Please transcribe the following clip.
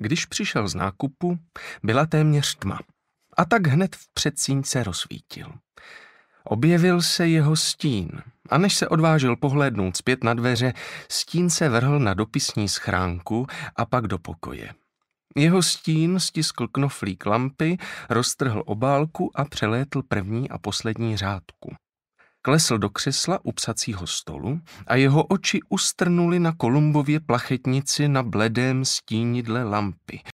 Když přišel z nákupu, byla téměř tma. A tak hned v předsínce rozsvítil. Objevil se jeho stín a než se odvážil pohlédnout zpět na dveře, stín se vrhl na dopisní schránku a pak do pokoje. Jeho stín stiskl knoflík lampy, roztrhl obálku a přelétl první a poslední řádku klesl do křesla u psacího stolu a jeho oči ustrnuli na Kolumbově plachetnici na bledém stínidle lampy,